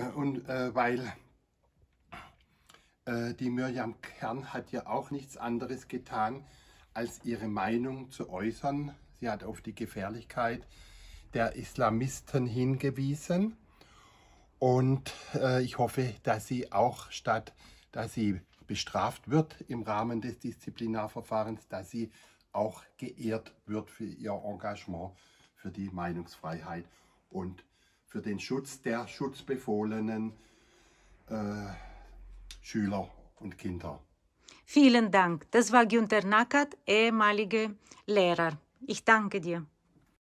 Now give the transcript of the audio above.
Äh, und äh, weil äh, die Mirjam Kern hat ja auch nichts anderes getan, als ihre Meinung zu äußern. Sie hat auf die Gefährlichkeit der Islamisten hingewiesen. Und äh, ich hoffe, dass sie auch statt, dass sie bestraft wird im Rahmen des Disziplinarverfahrens, dass sie auch geehrt wird für ihr Engagement für die Meinungsfreiheit und für den Schutz der schutzbefohlenen äh, Schüler und Kinder. Vielen Dank. Das war Günter Nackert, ehemaliger Lehrer. Ich danke dir.